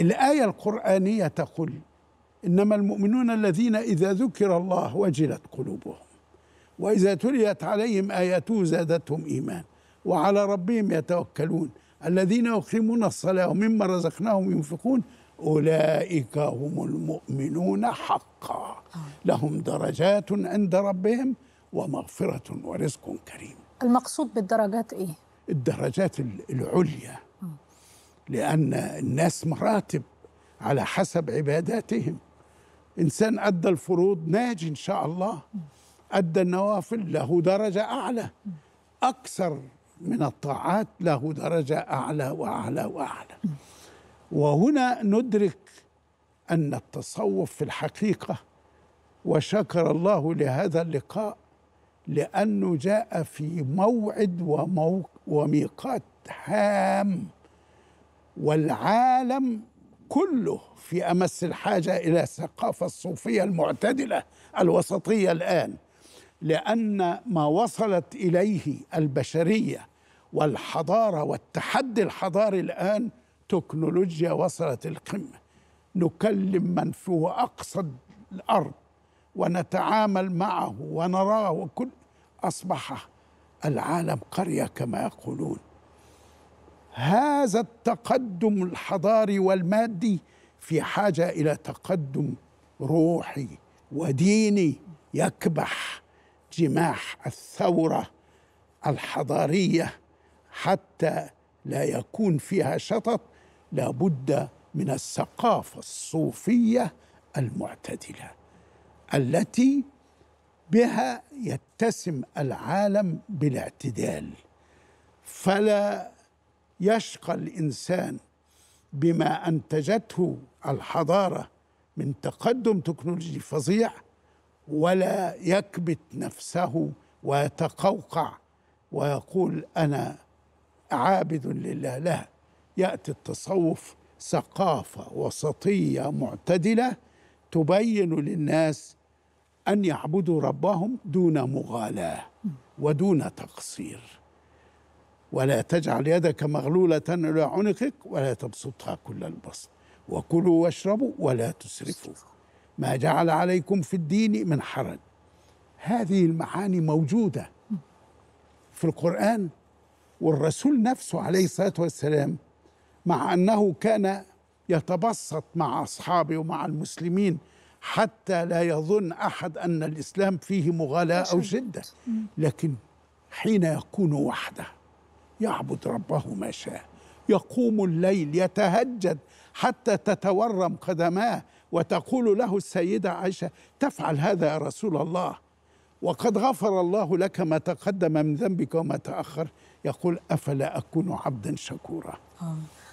الآية القرآنية تقول إنما المؤمنون الذين إذا ذكر الله وجلت قلوبهم وإذا تليت عليهم آياته زادتهم إيمان وعلى ربهم يتوكلون الذين يقيمون الصلاة ومما رزقناهم ينفقون أولئك هم المؤمنون حقا آه. لهم درجات عند ربهم ومغفرة ورزق كريم المقصود بالدرجات إيه؟ الدرجات العليا لأن الناس مراتب على حسب عباداتهم إنسان أدى الفروض ناجي إن شاء الله أدى النوافل له درجة أعلى أكثر من الطاعات له درجة أعلى وأعلى وأعلى وهنا ندرك أن التصوف في الحقيقة وشكر الله لهذا اللقاء لأنه جاء في موعد وميقات هام والعالم كله في امس الحاجه الى الثقافه الصوفيه المعتدله الوسطيه الان لان ما وصلت اليه البشريه والحضاره والتحدي الحضاري الان تكنولوجيا وصلت القمه نكلم من في اقصى الارض ونتعامل معه ونراه وكل اصبح العالم قريه كما يقولون هذا التقدم الحضاري والمادي في حاجه الى تقدم روحي وديني يكبح جماح الثوره الحضاريه حتى لا يكون فيها شطط لابد من الثقافه الصوفيه المعتدله التي بها يتسم العالم بالاعتدال فلا يشقى الانسان بما انتجته الحضاره من تقدم تكنولوجي فظيع ولا يكبت نفسه ويتقوقع ويقول انا عابد لله لا ياتي التصوف ثقافه وسطيه معتدله تبين للناس ان يعبدوا ربهم دون مغالاه ودون تقصير ولا تجعل يدك مغلولة إلى عنقك ولا تبسطها كل البسط وكلوا واشربوا ولا تسرفوا ما جعل عليكم في الدين من حرج هذه المعاني موجودة في القرآن والرسول نفسه عليه الصلاة والسلام مع أنه كان يتبسط مع أصحابه ومع المسلمين حتى لا يظن أحد أن الإسلام فيه مغالاة أو شدة لكن حين يكون وحده يعبد ربه ما شاء يقوم الليل يتهجد حتى تتورم قدماه وتقول له السيدة عائشة تفعل هذا يا رسول الله وقد غفر الله لك ما تقدم من ذنبك وما تأخر يقول أفلا أكون عبدا شكورا آه.